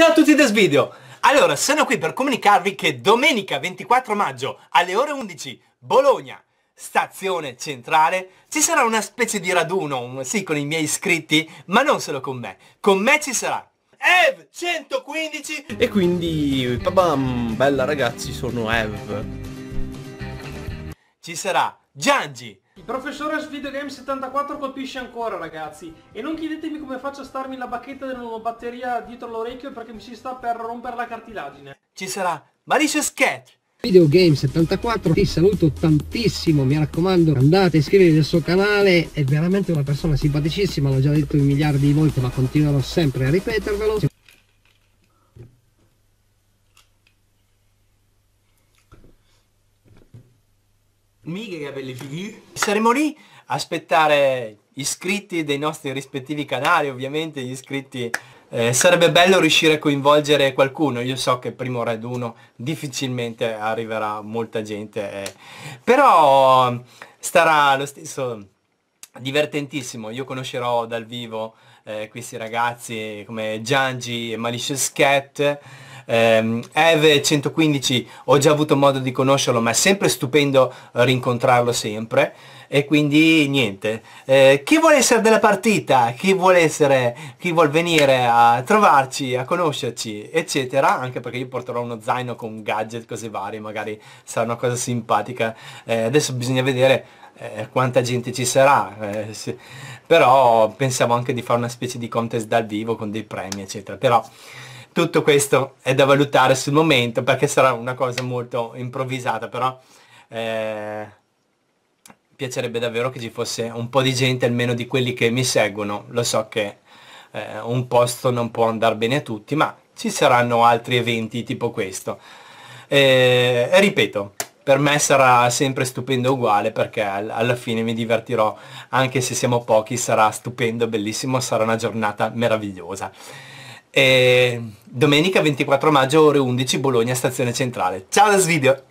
Ciao a tutti da Svideo! Allora, sono qui per comunicarvi che domenica 24 maggio alle ore 11, Bologna, stazione centrale, ci sarà una specie di raduno, sì, con i miei iscritti, ma non solo con me. Con me ci sarà Ev 115 E quindi, babam, bella ragazzi, sono Ev. Ci sarà Giangi! Il professore Svidogame 74 colpisce ancora ragazzi e non chiedetemi come faccio a starmi la bacchetta della batteria dietro l'orecchio perché mi si sta per rompere la cartilagine. Ci sarà Marisha Cat! Videogame 74 ti saluto tantissimo mi raccomando andate iscrivetevi al suo canale è veramente una persona simpaticissima l'ho già detto in miliardi di volte ma continuerò sempre a ripetervelo Mica i capelli fighi. Saremo lì a aspettare iscritti dei nostri rispettivi canali, ovviamente gli iscritti eh, sarebbe bello riuscire a coinvolgere qualcuno, io so che primo red 1 difficilmente arriverà molta gente, eh. però starà lo stesso divertentissimo, io conoscerò dal vivo eh, questi ragazzi come Giangi e Malicious Cat eh, Eve 115 ho già avuto modo di conoscerlo, ma è sempre stupendo rincontrarlo sempre. E quindi niente. Eh, chi vuole essere della partita, chi vuole essere, chi vuol venire a trovarci, a conoscerci, eccetera, anche perché io porterò uno zaino con gadget, cose varie, magari sarà una cosa simpatica. Eh, adesso bisogna vedere eh, quanta gente ci sarà eh, sì. però pensavo anche di fare una specie di contest dal vivo con dei premi eccetera però tutto questo è da valutare sul momento perché sarà una cosa molto improvvisata, però eh, piacerebbe davvero che ci fosse un po' di gente, almeno di quelli che mi seguono. Lo so che eh, un posto non può andare bene a tutti, ma ci saranno altri eventi tipo questo. e, eh, e ripeto, per me sarà sempre stupendo uguale perché alla fine mi divertirò anche se siamo pochi sarà stupendo bellissimo sarà una giornata meravigliosa e domenica 24 maggio ore 11 Bologna stazione centrale. Ciao da Svideo!